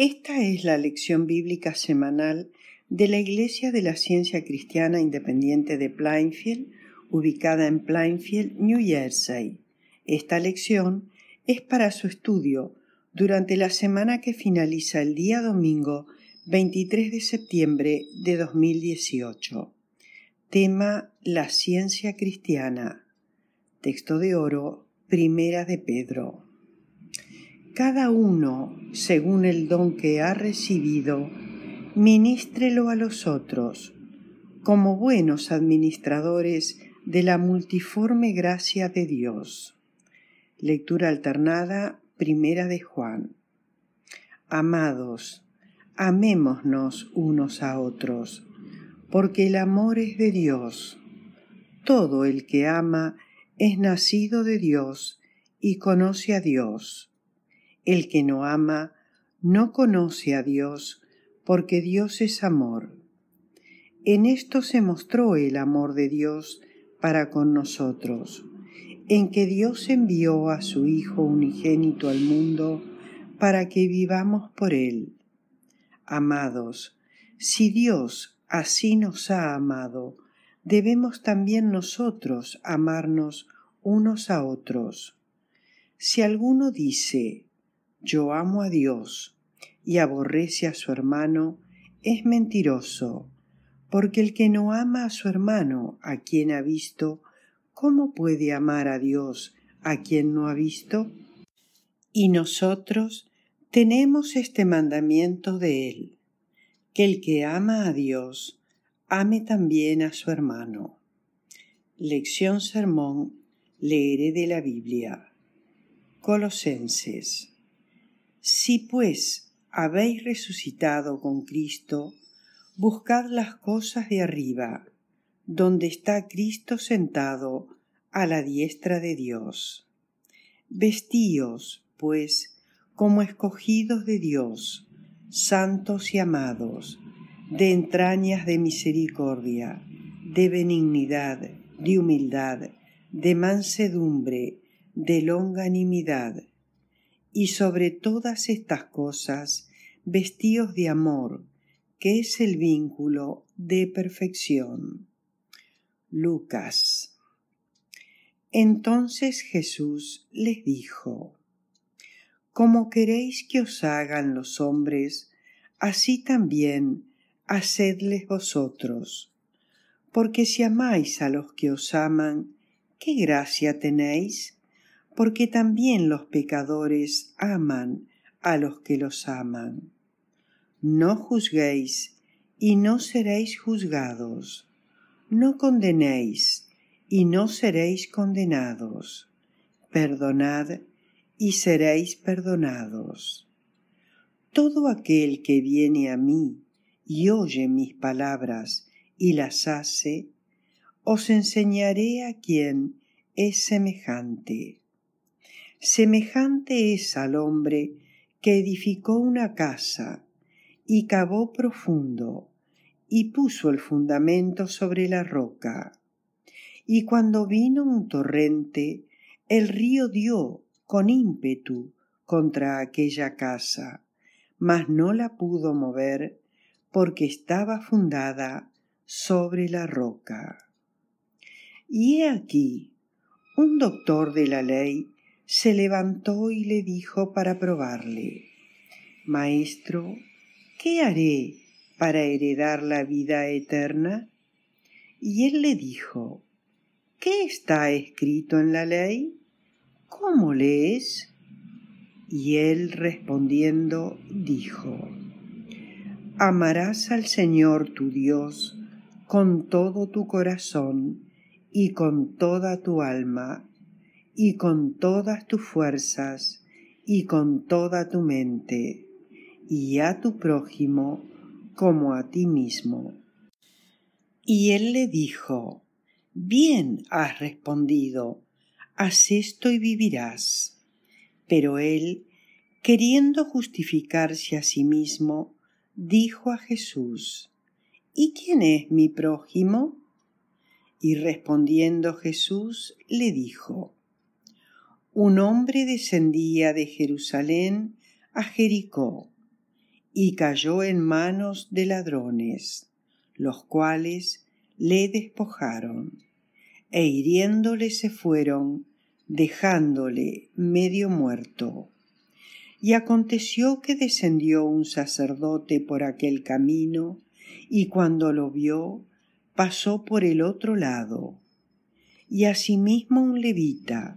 Esta es la lección bíblica semanal de la Iglesia de la Ciencia Cristiana Independiente de Plainfield, ubicada en Plainfield, New Jersey. Esta lección es para su estudio durante la semana que finaliza el día domingo 23 de septiembre de 2018. Tema La ciencia cristiana. Texto de oro, Primera de Pedro cada uno, según el don que ha recibido, ministrelo a los otros, como buenos administradores de la multiforme gracia de Dios. Lectura alternada, primera de Juan. Amados, amémonos unos a otros, porque el amor es de Dios. Todo el que ama es nacido de Dios y conoce a Dios. El que no ama no conoce a Dios, porque Dios es amor. En esto se mostró el amor de Dios para con nosotros, en que Dios envió a su Hijo unigénito al mundo para que vivamos por Él. Amados, si Dios así nos ha amado, debemos también nosotros amarnos unos a otros. Si alguno dice, yo amo a Dios y aborrece a su hermano, es mentiroso, porque el que no ama a su hermano, a quien ha visto, ¿cómo puede amar a Dios, a quien no ha visto? Y nosotros tenemos este mandamiento de él, que el que ama a Dios, ame también a su hermano. Lección Sermón, leeré de la Biblia. Colosenses si pues habéis resucitado con Cristo, buscad las cosas de arriba, donde está Cristo sentado a la diestra de Dios. Vestíos, pues, como escogidos de Dios, santos y amados, de entrañas de misericordia, de benignidad, de humildad, de mansedumbre, de longanimidad y sobre todas estas cosas, vestíos de amor, que es el vínculo de perfección. Lucas. Entonces Jesús les dijo, Como queréis que os hagan los hombres, así también hacedles vosotros. Porque si amáis a los que os aman, ¿qué gracia tenéis? porque también los pecadores aman a los que los aman. No juzguéis y no seréis juzgados. No condenéis y no seréis condenados. Perdonad y seréis perdonados. Todo aquel que viene a mí y oye mis palabras y las hace, os enseñaré a quien es semejante Semejante es al hombre que edificó una casa y cavó profundo y puso el fundamento sobre la roca. Y cuando vino un torrente, el río dio con ímpetu contra aquella casa, mas no la pudo mover porque estaba fundada sobre la roca. Y he aquí, un doctor de la ley se levantó y le dijo para probarle, Maestro, ¿qué haré para heredar la vida eterna? Y él le dijo, ¿qué está escrito en la ley? ¿Cómo lees? Y él respondiendo dijo, Amarás al Señor tu Dios con todo tu corazón y con toda tu alma y con todas tus fuerzas y con toda tu mente, y a tu prójimo como a ti mismo. Y él le dijo, Bien has respondido, haz esto y vivirás. Pero él, queriendo justificarse a sí mismo, dijo a Jesús, ¿Y quién es mi prójimo? Y respondiendo Jesús le dijo, un hombre descendía de Jerusalén a Jericó y cayó en manos de ladrones, los cuales le despojaron e hiriéndole se fueron, dejándole medio muerto. Y aconteció que descendió un sacerdote por aquel camino, y cuando lo vio, pasó por el otro lado. Y asimismo un levita,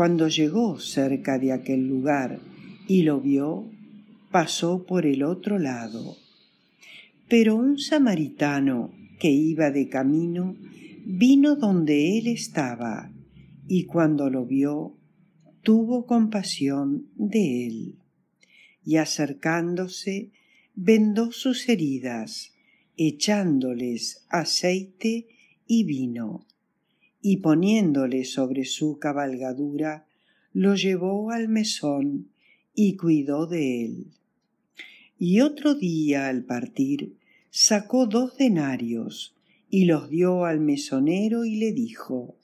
cuando llegó cerca de aquel lugar y lo vio, pasó por el otro lado. Pero un samaritano que iba de camino vino donde él estaba y cuando lo vio tuvo compasión de él y acercándose vendó sus heridas echándoles aceite y vino y poniéndole sobre su cabalgadura, lo llevó al mesón y cuidó de él. Y otro día al partir sacó dos denarios y los dio al mesonero y le dijo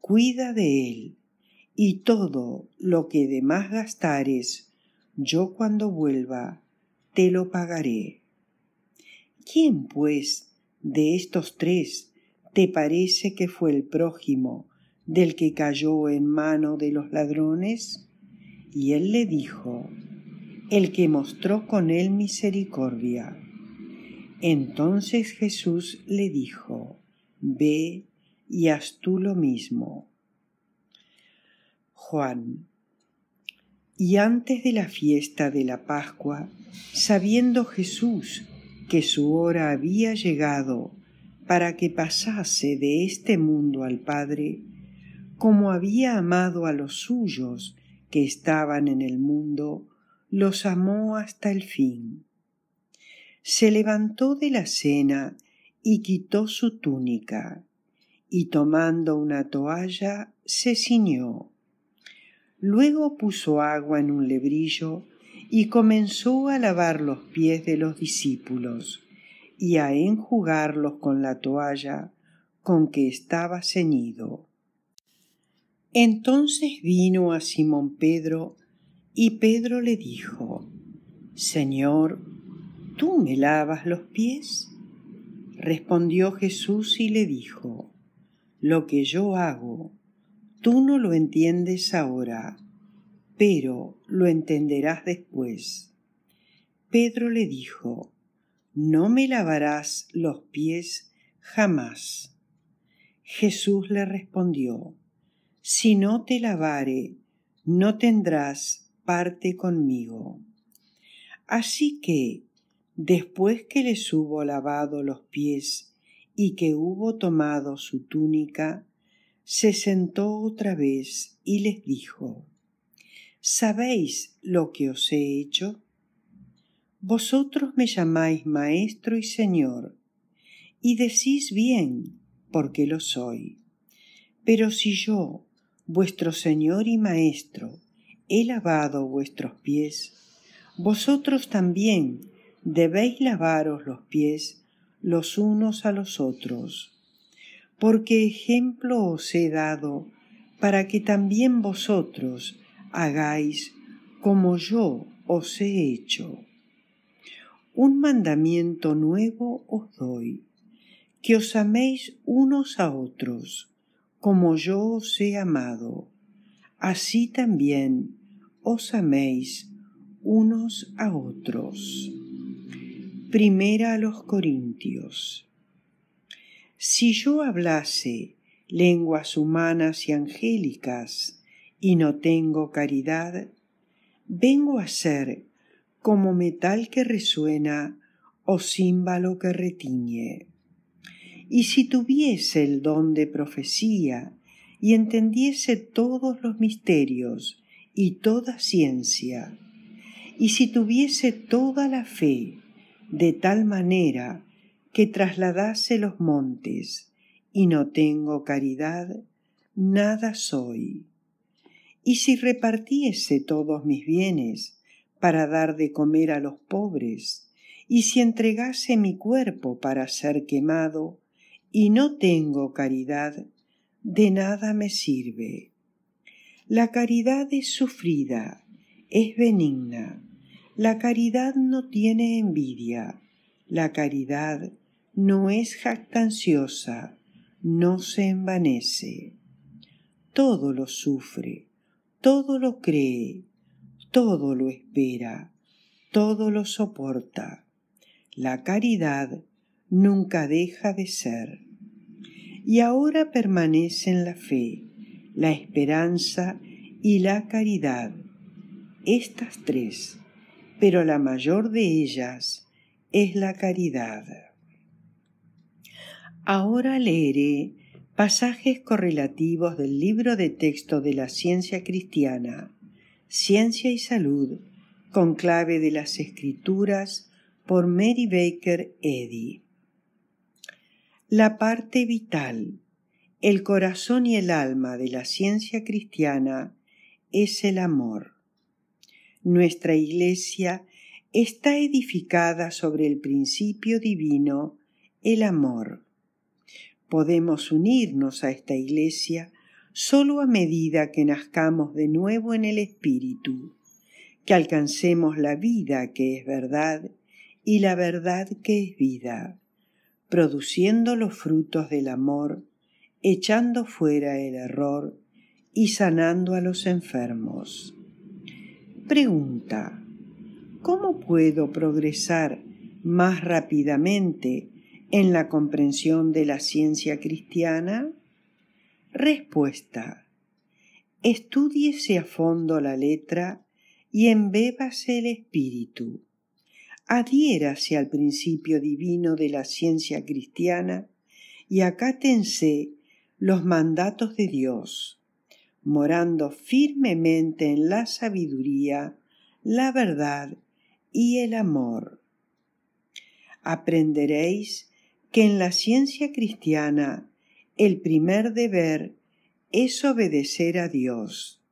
Cuida de él, y todo lo que de más gastares, yo cuando vuelva te lo pagaré. ¿Quién, pues, de estos tres ¿Te parece que fue el prójimo del que cayó en mano de los ladrones? Y él le dijo, el que mostró con él misericordia. Entonces Jesús le dijo, Ve y haz tú lo mismo. Juan. Y antes de la fiesta de la Pascua, sabiendo Jesús que su hora había llegado para que pasase de este mundo al Padre, como había amado a los suyos que estaban en el mundo, los amó hasta el fin. Se levantó de la cena y quitó su túnica, y tomando una toalla se ciñó. Luego puso agua en un lebrillo y comenzó a lavar los pies de los discípulos y a enjugarlos con la toalla con que estaba ceñido. Entonces vino a Simón Pedro y Pedro le dijo, Señor, ¿tú me lavas los pies? Respondió Jesús y le dijo, Lo que yo hago, tú no lo entiendes ahora, pero lo entenderás después. Pedro le dijo, no me lavarás los pies jamás. Jesús le respondió, Si no te lavare, no tendrás parte conmigo. Así que, después que les hubo lavado los pies y que hubo tomado su túnica, se sentó otra vez y les dijo, ¿Sabéis lo que os he hecho? Vosotros me llamáis Maestro y Señor, y decís bien, porque lo soy. Pero si yo, vuestro Señor y Maestro, he lavado vuestros pies, vosotros también debéis lavaros los pies los unos a los otros, porque ejemplo os he dado para que también vosotros hagáis como yo os he hecho un mandamiento nuevo os doy, que os améis unos a otros, como yo os he amado, así también os améis unos a otros. Primera a los Corintios. Si yo hablase lenguas humanas y angélicas y no tengo caridad, vengo a ser como metal que resuena o címbalo que retiñe. Y si tuviese el don de profecía y entendiese todos los misterios y toda ciencia, y si tuviese toda la fe, de tal manera que trasladase los montes, y no tengo caridad, nada soy. Y si repartiese todos mis bienes, para dar de comer a los pobres, y si entregase mi cuerpo para ser quemado, y no tengo caridad, de nada me sirve. La caridad es sufrida, es benigna. La caridad no tiene envidia. La caridad no es jactanciosa, no se envanece. Todo lo sufre, todo lo cree, todo lo espera, todo lo soporta. La caridad nunca deja de ser. Y ahora permanecen la fe, la esperanza y la caridad, estas tres, pero la mayor de ellas es la caridad. Ahora leeré pasajes correlativos del libro de texto de la ciencia cristiana Ciencia y Salud, con clave de las escrituras por Mary Baker Eddy. La parte vital, el corazón y el alma de la ciencia cristiana es el amor. Nuestra Iglesia está edificada sobre el principio divino, el amor. Podemos unirnos a esta Iglesia sólo a medida que nazcamos de nuevo en el Espíritu, que alcancemos la vida que es verdad y la verdad que es vida, produciendo los frutos del amor, echando fuera el error y sanando a los enfermos. Pregunta. ¿Cómo puedo progresar más rápidamente en la comprensión de la ciencia cristiana? Respuesta. Estudiese a fondo la letra y embébase el espíritu. Adhiérase al principio divino de la ciencia cristiana y acátense los mandatos de Dios, morando firmemente en la sabiduría, la verdad y el amor. Aprenderéis que en la ciencia cristiana el primer deber es obedecer a Dios,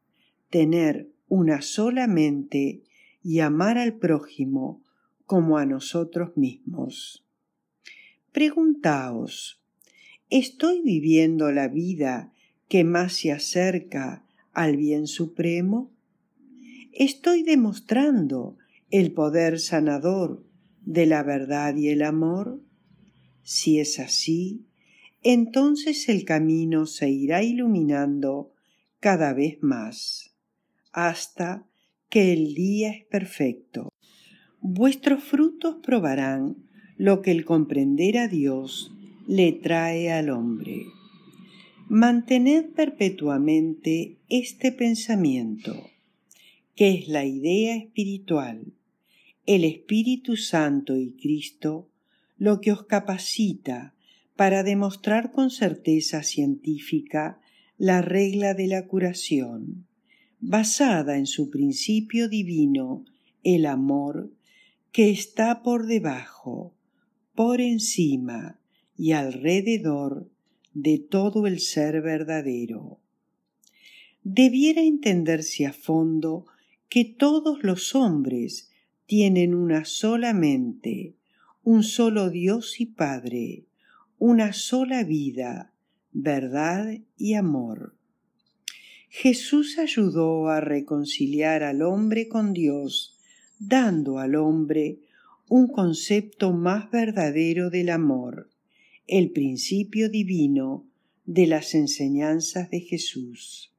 tener una sola mente y amar al prójimo como a nosotros mismos. Preguntaos, ¿estoy viviendo la vida que más se acerca al bien supremo? ¿Estoy demostrando el poder sanador de la verdad y el amor? Si es así, entonces el camino se irá iluminando cada vez más, hasta que el día es perfecto. Vuestros frutos probarán lo que el comprender a Dios le trae al hombre. Mantened perpetuamente este pensamiento, que es la idea espiritual, el Espíritu Santo y Cristo, lo que os capacita para demostrar con certeza científica la regla de la curación, basada en su principio divino, el amor, que está por debajo, por encima y alrededor de todo el ser verdadero. Debiera entenderse a fondo que todos los hombres tienen una sola mente, un solo Dios y Padre, una sola vida, verdad y amor. Jesús ayudó a reconciliar al hombre con Dios, dando al hombre un concepto más verdadero del amor, el principio divino de las enseñanzas de Jesús.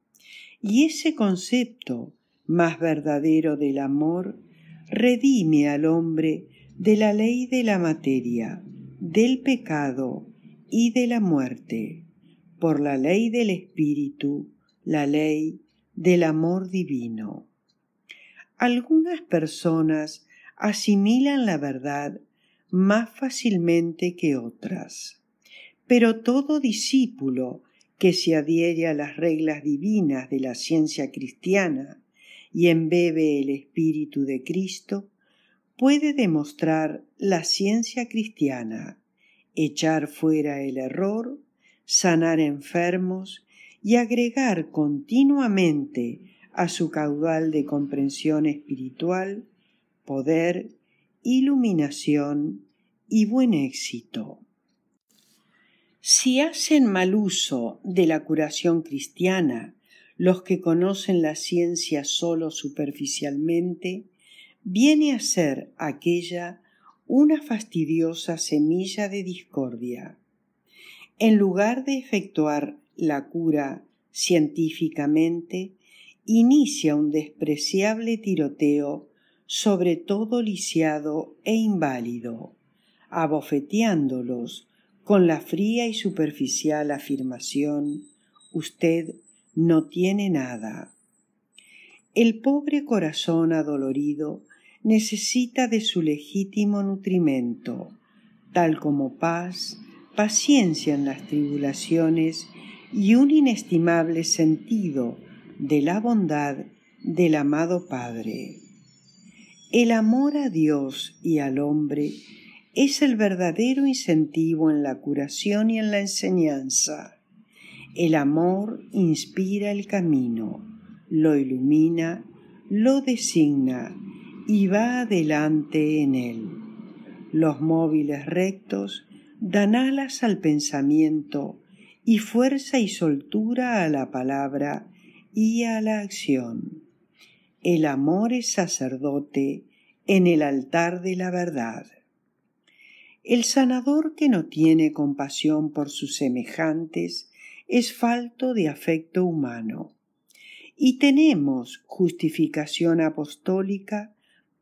Y ese concepto más verdadero del amor redime al hombre de la ley de la materia, del pecado, y de la muerte, por la ley del Espíritu, la ley del amor divino. Algunas personas asimilan la verdad más fácilmente que otras, pero todo discípulo que se adhiere a las reglas divinas de la ciencia cristiana y embebe el Espíritu de Cristo, puede demostrar la ciencia cristiana echar fuera el error, sanar enfermos y agregar continuamente a su caudal de comprensión espiritual poder, iluminación y buen éxito. Si hacen mal uso de la curación cristiana los que conocen la ciencia solo superficialmente, viene a ser aquella una fastidiosa semilla de discordia. En lugar de efectuar la cura científicamente, inicia un despreciable tiroteo sobre todo lisiado e inválido, abofeteándolos con la fría y superficial afirmación usted no tiene nada. El pobre corazón adolorido necesita de su legítimo nutrimento, tal como paz, paciencia en las tribulaciones y un inestimable sentido de la bondad del amado Padre. El amor a Dios y al hombre es el verdadero incentivo en la curación y en la enseñanza. El amor inspira el camino, lo ilumina, lo designa y va adelante en él. Los móviles rectos dan alas al pensamiento y fuerza y soltura a la palabra y a la acción. El amor es sacerdote en el altar de la verdad. El sanador que no tiene compasión por sus semejantes es falto de afecto humano. Y tenemos justificación apostólica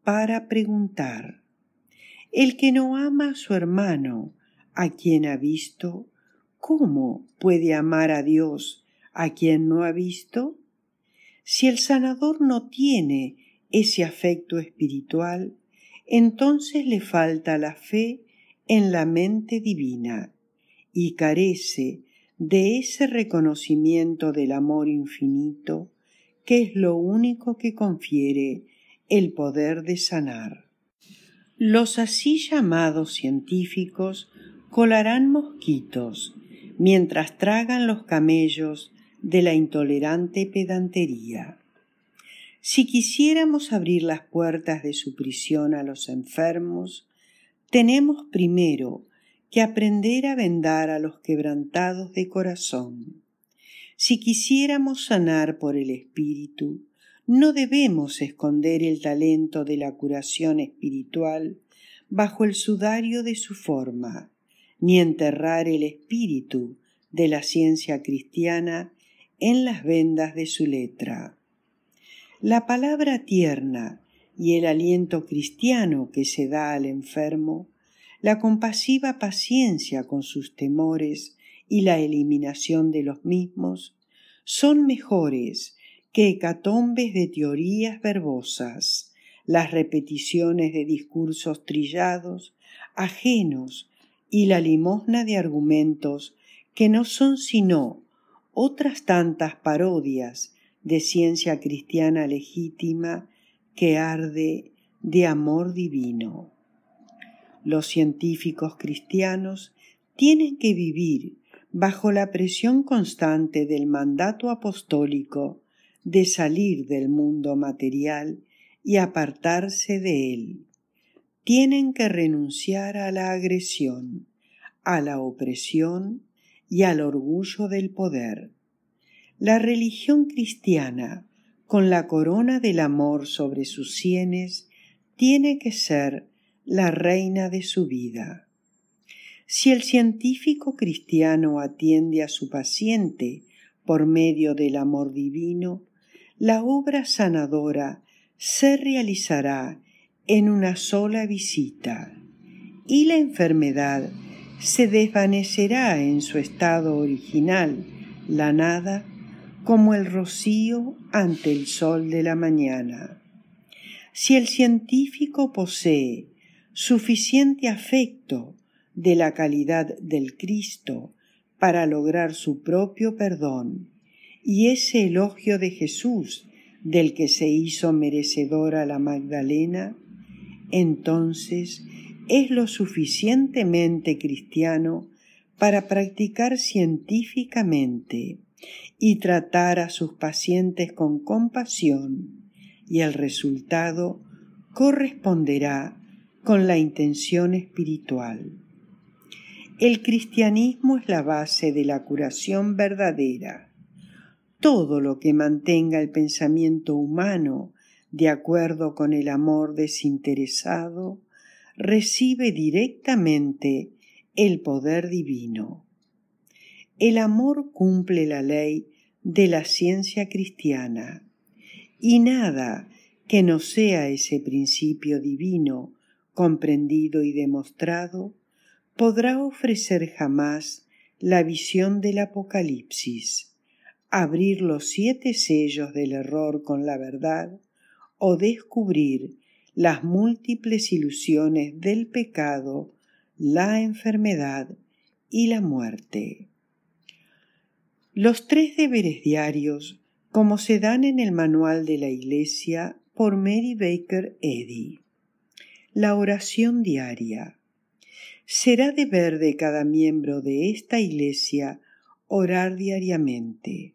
para preguntar. El que no ama a su hermano, a quien ha visto, ¿cómo puede amar a Dios a quien no ha visto? Si el sanador no tiene ese afecto espiritual, entonces le falta la fe en la mente divina y carece de ese reconocimiento del amor infinito que es lo único que confiere el poder de sanar. Los así llamados científicos colarán mosquitos mientras tragan los camellos de la intolerante pedantería. Si quisiéramos abrir las puertas de su prisión a los enfermos, tenemos primero que aprender a vendar a los quebrantados de corazón. Si quisiéramos sanar por el espíritu, no debemos esconder el talento de la curación espiritual bajo el sudario de su forma, ni enterrar el espíritu de la ciencia cristiana en las vendas de su letra. La palabra tierna y el aliento cristiano que se da al enfermo, la compasiva paciencia con sus temores y la eliminación de los mismos, son mejores que hecatombes de teorías verbosas, las repeticiones de discursos trillados, ajenos, y la limosna de argumentos que no son sino otras tantas parodias de ciencia cristiana legítima que arde de amor divino. Los científicos cristianos tienen que vivir bajo la presión constante del mandato apostólico de salir del mundo material y apartarse de él. Tienen que renunciar a la agresión, a la opresión y al orgullo del poder. La religión cristiana, con la corona del amor sobre sus sienes, tiene que ser la reina de su vida. Si el científico cristiano atiende a su paciente por medio del amor divino, la obra sanadora se realizará en una sola visita y la enfermedad se desvanecerá en su estado original, la nada, como el rocío ante el sol de la mañana. Si el científico posee suficiente afecto de la calidad del Cristo para lograr su propio perdón, y ese elogio de Jesús del que se hizo merecedora la Magdalena, entonces es lo suficientemente cristiano para practicar científicamente y tratar a sus pacientes con compasión y el resultado corresponderá con la intención espiritual. El cristianismo es la base de la curación verdadera todo lo que mantenga el pensamiento humano de acuerdo con el amor desinteresado, recibe directamente el poder divino. El amor cumple la ley de la ciencia cristiana y nada que no sea ese principio divino comprendido y demostrado podrá ofrecer jamás la visión del Apocalipsis abrir los siete sellos del error con la verdad o descubrir las múltiples ilusiones del pecado, la enfermedad y la muerte. Los tres deberes diarios, como se dan en el manual de la Iglesia por Mary Baker Eddy. La oración diaria. Será deber de cada miembro de esta Iglesia orar diariamente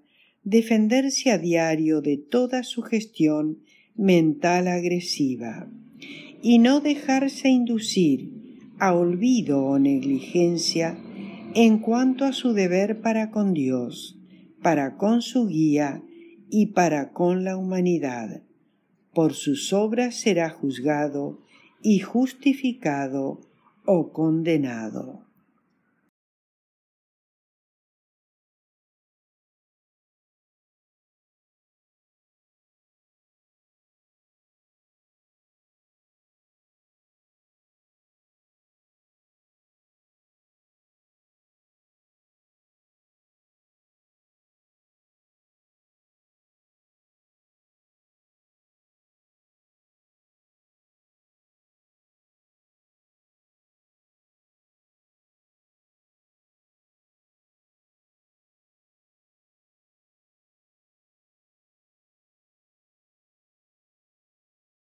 defenderse a diario de toda sugestión mental agresiva y no dejarse inducir a olvido o negligencia en cuanto a su deber para con Dios, para con su guía y para con la humanidad. Por sus obras será juzgado y justificado o condenado.